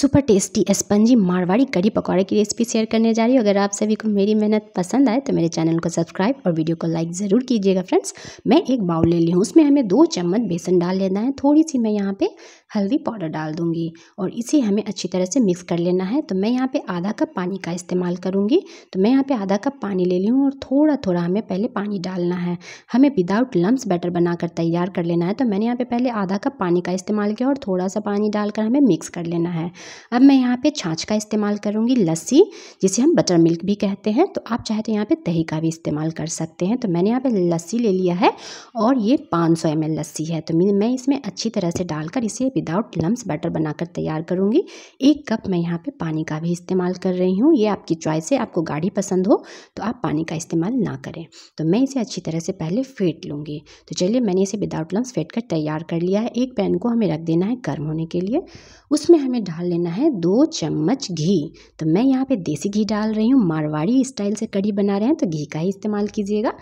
super tasty spongy Marwari कड़ी पकौड़े की रेसिपी शेयर करने जा रही हूँ अगर आप सभी को मेरी मेहनत पसंद आए तो मेरे चैनल को सब्सक्राइब और वीडियो को लाइक ज़रूर कीजिएगा फ्रेंड्स मैं एक बाउल ले ली हूँ उसमें हमें दो चम्मच बेसन डाल लेना है थोड़ी सी मैं यहाँ पे हल्दी पाउडर डाल दूँगी और इसे हमें अच्छी तरह से मिक्स कर लेना है तो मैं यहाँ पे आधा कप पानी का इस्तेमाल करूँगी तो मैं यहाँ पे आधा कप पानी ले ली हूँ और थोड़ा थोड़ा हमें पहले पानी डालना है हमें विदाउट लम्स बैटर बनाकर तैयार कर लेना है तो मैंने यहाँ पर पहले आधा कप पानी का इस्तेमाल किया और थोड़ा सा पानी डालकर हमें मिक्स कर लेना है अब मैं यहाँ पर छाछ का इस्तेमाल करूँगी लस्सी जिसे हम बटर मिल्क भी कहते हैं तो आप चाहे तो यहाँ पर दही का भी इस्तेमाल कर सकते हैं तो मैंने यहाँ पर लस्सी ले लिया है और ये पाँच सौ लस्सी है तो मैं इसमें अच्छी तरह से डालकर इसे विदाउट लम्ब बैटर बनाकर तैयार करूँगी एक कप मैं यहाँ पे पानी का भी इस्तेमाल कर रही हूँ ये आपकी चॉइस है आपको गाढ़ी पसंद हो तो आप पानी का इस्तेमाल ना करें तो मैं इसे अच्छी तरह से पहले फेंट लूँगी तो चलिए मैंने इसे विदाउट लम्ब फेंट कर तैयार कर लिया है एक पैन को हमें रख देना है गर्म होने के लिए उसमें हमें डाल लेना है दो चम्मच घी तो मैं यहाँ पर देसी घी डाल रही हूँ मारवाड़ी स्टाइल से कड़ी बना रहे हैं तो घी का ही इस्तेमाल कीजिएगा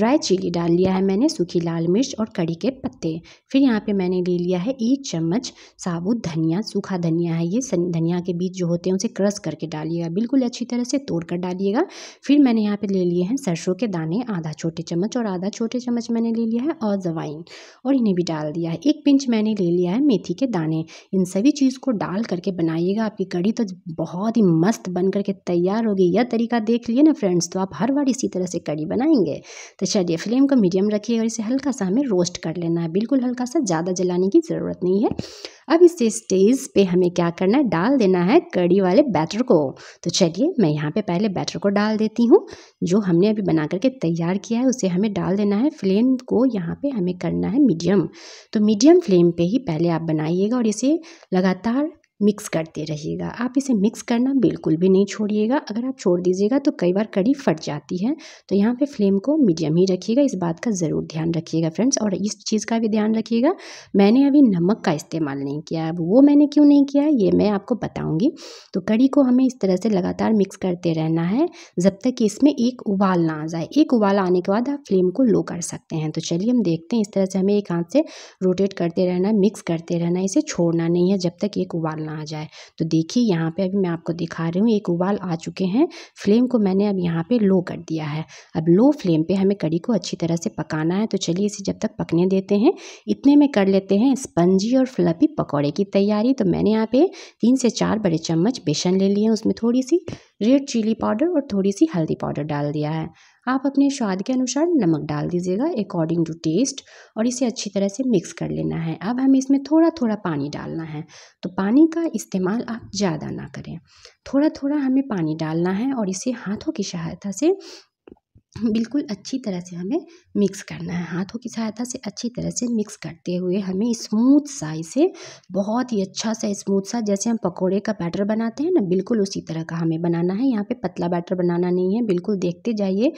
ड्राई चिली डाल लिया है मैंने सूखी लाल मिर्च और कड़ी के पत्ते फिर यहाँ पे मैंने ले लिया है एक चम्मच चम्मच साबुत धनिया सूखा धनिया है ये धनिया के बीज जो होते हैं उसे क्रश करके डालिएगा बिल्कुल अच्छी तरह से तोड़ कर डालिएगा फिर मैंने यहाँ पे ले लिए हैं सरसों के दाने आधा छोटे चम्मच और आधा छोटे चम्मच मैंने ले लिया है और जवाइन और इन्हें भी डाल दिया है एक पिंच मैंने ले लिया है मेथी के दाने इन सभी चीज़ को डाल करके बनाइएगा आपकी कड़ी तो बहुत ही मस्त बन करके तैयार होगी यह तरीका देख लिए ना फ्रेंड्स तो आप हर बार इसी तरह से कड़ी बनाएंगे तो चलिए फ्लेम को मीडियम रखिए इसे हल्का सा हमें रोस्ट कर लेना है बिल्कुल हल्का सा ज़्यादा जलाने की ज़रूरत नहीं है अब इस स्टेज पे हमें क्या करना है डाल देना है कड़ी वाले बैटर को तो चलिए मैं यहाँ पे पहले बैटर को डाल देती हूँ जो हमने अभी बना करके तैयार किया है उसे हमें डाल देना है फ्लेम को यहाँ पे हमें करना है मीडियम तो मीडियम फ्लेम पे ही पहले आप बनाइएगा और इसे लगातार मिक्स करते रहिएगा आप इसे मिक्स करना बिल्कुल भी नहीं छोड़िएगा अगर आप छोड़ दीजिएगा तो कई बार कड़ी फट जाती है तो यहाँ पे फ्लेम को मीडियम ही रखिएगा इस बात का ज़रूर ध्यान रखिएगा फ्रेंड्स और इस चीज़ का भी ध्यान रखिएगा मैंने अभी नमक का इस्तेमाल नहीं किया अब वो मैंने क्यों नहीं किया ये मैं आपको बताऊँगी तो कड़ी को हमें इस तरह से लगातार मिक्स करते रहना है जब तक कि इसमें एक उबाल ना आ जाए एक उबाल आने के बाद आप फ्लेम को लो कर सकते हैं तो चलिए हम देखते हैं इस तरह से हमें एक हाथ से रोटेट करते रहना मिक्स करते रहना इसे छोड़ना नहीं है जब तक एक उबाल ना आ जाए तो देखिए यहाँ पे अभी मैं आपको दिखा रही हूँ एक उबाल आ चुके हैं फ्लेम को मैंने अब यहाँ पे लो कर दिया है अब लो फ्लेम पे हमें कड़ी को अच्छी तरह से पकाना है तो चलिए इसे जब तक पकने देते हैं इतने में कर लेते हैं स्पंजी और फ्लपी पकौड़े की तैयारी तो मैंने यहाँ पे तीन से चार बड़े चम्मच बेसन ले लिए उसमें थोड़ी सी रेड चिली पाउडर और थोड़ी सी हल्दी पाउडर डाल दिया है आप अपने स्वाद के अनुसार नमक डाल दीजिएगा अकॉर्डिंग टू टेस्ट और इसे अच्छी तरह से मिक्स कर लेना है अब हमें इसमें थोड़ा थोड़ा पानी डालना है तो पानी का इस्तेमाल आप ज़्यादा ना करें थोड़ा थोड़ा हमें पानी डालना है और इसे हाथों की सहायता से बिल्कुल अच्छी तरह से हमें मिक्स करना है हाथों की सहायता से अच्छी तरह से मिक्स करते हुए हमें स्मूथ सा इसे बहुत ही अच्छा सा स्मूथ सा जैसे हम पकोड़े का बैटर बनाते हैं ना बिल्कुल उसी तरह का हमें बनाना है यहाँ पे पतला बैटर बनाना नहीं है बिल्कुल देखते जाइए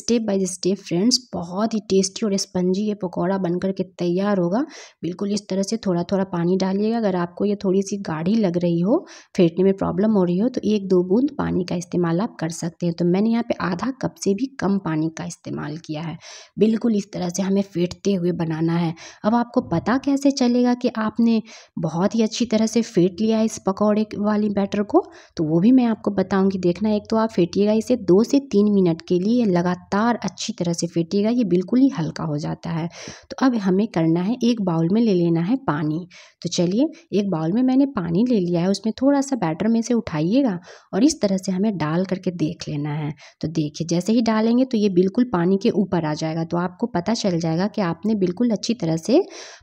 स्टेप बाय स्टेप फ्रेंड्स बहुत ही टेस्टी और स्पंजी ये पकौड़ा बन करके तैयार होगा बिल्कुल इस तरह से थोड़ा थोड़ा पानी डालिएगा अगर आपको ये थोड़ी सी गाढ़ी लग रही हो फेंटने में प्रॉब्लम हो रही हो तो एक दो बूंद पानी का इस्तेमाल आप कर सकते हैं तो मैंने यहाँ पर आधा कप से भी कम पानी का इस्तेमाल किया है बिल्कुल इस तरह से हमें फेंटते हुए बनाना है अब आपको पता कैसे चलेगा कि आपने बहुत ही अच्छी तरह से फेंट लिया है इस पकौड़े वाली बैटर को तो वो भी मैं आपको बताऊँगी देखना एक तो आप फेंटिएगा इसे दो से तीन मिनट के लिए लगातार अच्छी तरह से फेंटिएगा ये बिल्कुल ही हल्का हो जाता है तो अब हमें करना है एक बाउल में ले लेना है पानी तो चलिए एक बाउल में मैंने पानी ले लिया है उसमें थोड़ा सा बैटर में से उठाइएगा और इस तरह से हमें डाल करके देख लेना है तो देखिए जैसे ही डालेंगे तो ये बिल्कुल पानी के ऊपर आ जाएगा तो आपको पता चल जाएगा कि आपने बिल्कुल अच्छी तरह से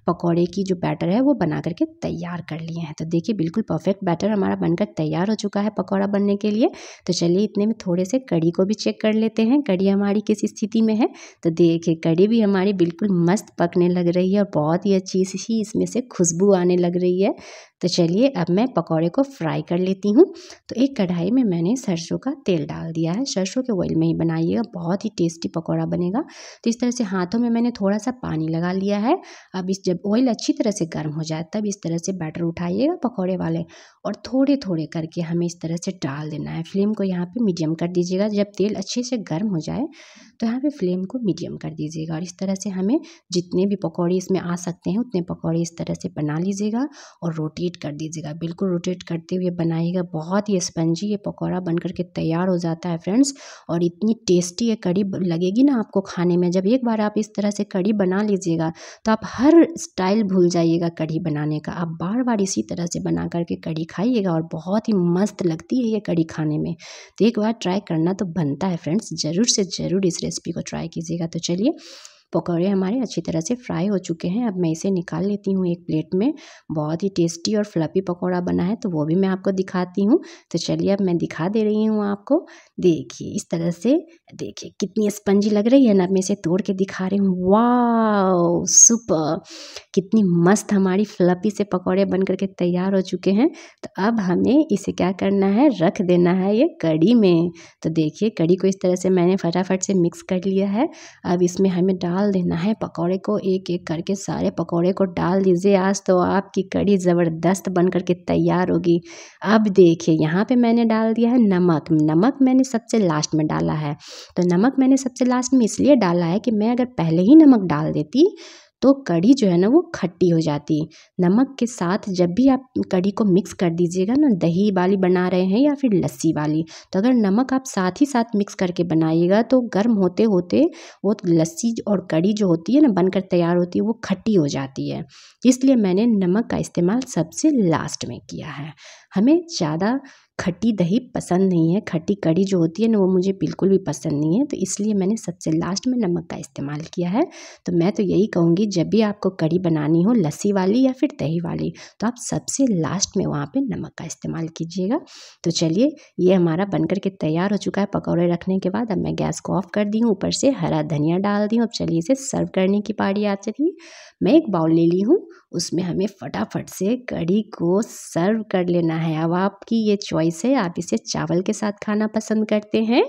पकौड़े की जो बैटर है वो बना करके तैयार कर लिए हैं तो देखिए बिल्कुल परफेक्ट बैटर हमारा बनकर तैयार हो चुका है पकौड़ा बनने के लिए तो चलिए इतने में थोड़े से कड़ी को भी चेक कर लेते हैं कड़ी हमारी किस स्थिति में है तो देखिए कड़ी भी हमारी बिल्कुल मस्त पकने लग रही है और बहुत ही अच्छी सी इसमें से खुशबू आने लग रही है तो चलिए अब मैं पकौड़े को फ्राई कर लेती हूँ तो एक कढ़ाई में मैंने सरसों का तेल डाल दिया है सरसों के ऑयल में ही बनाइएगा बहुत बहुत ही टेस्टी पकौड़ा बनेगा तो इस तरह से हाथों में मैंने थोड़ा सा पानी लगा लिया है अब इस जब ऑयल अच्छी तरह से गर्म हो जाए तब इस तरह से बैटर उठाइएगा पकौड़े वाले और थोड़े थोड़े करके हमें इस तरह से डाल देना है फ्लेम को यहाँ पर मीडियम कर दीजिएगा जब तेल अच्छे से गर्म हो जाए तो यहाँ पर फ्लेम को मीडियम कर दीजिएगा और इस तरह से हमें जितने भी पकौड़े इसमें आ सकते हैं उतने पकौड़े इस तरह से बना लीजिएगा और रोटेट कर दीजिएगा बिल्कुल रोटेट करते हुए बनाइएगा बहुत ही स्पंजी ये पकौड़ा बनकर के तैयार हो जाता है फ्रेंड्स और इतनी टेस्टी ये कड़ी लगेगी ना आपको खाने में जब एक बार आप इस तरह से कड़ी बना लीजिएगा तो आप हर स्टाइल भूल जाइएगा कड़ी बनाने का आप बार बार इसी तरह से बना करके कड़ी खाइएगा और बहुत ही मस्त लगती है ये कड़ी खाने में तो एक बार ट्राई करना तो बनता है फ्रेंड्स ज़रूर से ज़रूर इस रेसिपी को ट्राई कीजिएगा तो चलिए पकौड़े हमारे अच्छी तरह से फ्राई हो चुके हैं अब मैं इसे निकाल लेती हूँ एक प्लेट में बहुत ही टेस्टी और फ्लफी पकौड़ा बना है तो वो भी मैं आपको दिखाती हूँ तो चलिए अब मैं दिखा दे रही हूँ आपको देखिए इस तरह से देखिए कितनी स्पंजी लग रही है ना मैं इसे तोड़ के दिखा रही हूँ वाह सुपर कितनी मस्त हमारी फ्लफी से पकौड़े बन करके तैयार हो चुके हैं तो अब हमें इसे क्या करना है रख देना है ये कड़ी में तो देखिए कड़ी को इस तरह से मैंने फटाफट से मिक्स कर लिया है अब इसमें हमें डाल डाल देना है पकौड़े को एक एक करके सारे पकौड़े को डाल दीजिए आज तो आपकी कड़ी ज़बरदस्त बन करके तैयार होगी अब देखिए यहाँ पे मैंने डाल दिया है नमक नमक मैंने सबसे लास्ट में डाला है तो नमक मैंने सबसे लास्ट में इसलिए डाला है कि मैं अगर पहले ही नमक डाल देती तो कढ़ी जो है ना वो खट्टी हो जाती है नमक के साथ जब भी आप कढ़ी को मिक्स कर दीजिएगा ना दही वाली बना रहे हैं या फिर लस्सी वाली तो अगर नमक आप साथ ही साथ मिक्स करके बनाइएगा तो गर्म होते होते वो लस्सी और कढ़ी जो होती है ना बनकर तैयार होती है वो खट्टी हो जाती है इसलिए मैंने नमक का इस्तेमाल सबसे लास्ट में किया है हमें ज़्यादा खट्टी दही पसंद नहीं है खट्टी कड़ी जो होती है ना वो मुझे बिल्कुल भी पसंद नहीं है तो इसलिए मैंने सबसे लास्ट में नमक का इस्तेमाल किया है तो मैं तो यही कहूँगी जब भी आपको कड़ी बनानी हो लस्सी वाली या फिर दही वाली तो आप सबसे लास्ट में वहाँ पर नमक का इस्तेमाल कीजिएगा तो चलिए ये हमारा बन के तैयार हो चुका है पकौड़े रखने के बाद अब मैं गैस को ऑफ कर दी हूँ ऊपर से हरा धनिया डाल दी हूँ अब चलिए इसे सर्व करने की पारी आ रही मैं एक बाउल ले ली हूँ उसमें हमें फटाफट से कढ़ी को सर्व कर लेना है अब आपकी ये चॉइस है आप इसे चावल के साथ खाना पसंद करते हैं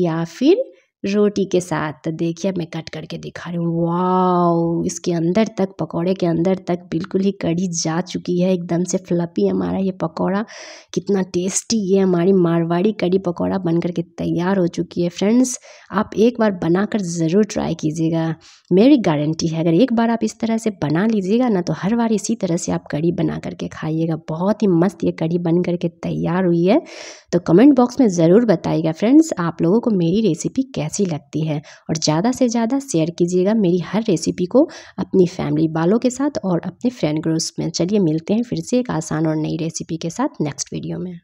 या फिर रोटी के साथ तो देखिए मैं कट करके दिखा रही हूँ वाओ इसके अंदर तक पकोड़े के अंदर तक बिल्कुल ही कड़ी जा चुकी है एकदम से फ्लपी हमारा ये पकोड़ा कितना टेस्टी ये हमारी मारवाड़ी कड़ी पकोड़ा बन करके तैयार हो चुकी है फ्रेंड्स आप एक बार बनाकर ज़रूर ट्राई कीजिएगा मेरी गारंटी है अगर एक बार आप इस तरह से बना लीजिएगा ना तो हर बार इसी तरह से आप कड़ी बना करके खाइएगा बहुत ही मस्त ये कड़ी बन करके तैयार हुई है तो कमेंट बॉक्स में ज़रूर बताइएगा फ्रेंड्स आप लोगों को मेरी रेसिपी कैसे कैसी लगती है और ज़्यादा से ज़्यादा शेयर कीजिएगा मेरी हर रेसिपी को अपनी फैमिली बालों के साथ और अपने फ्रेंड ग्रुप्स में चलिए मिलते हैं फिर से एक आसान और नई रेसिपी के साथ नेक्स्ट वीडियो में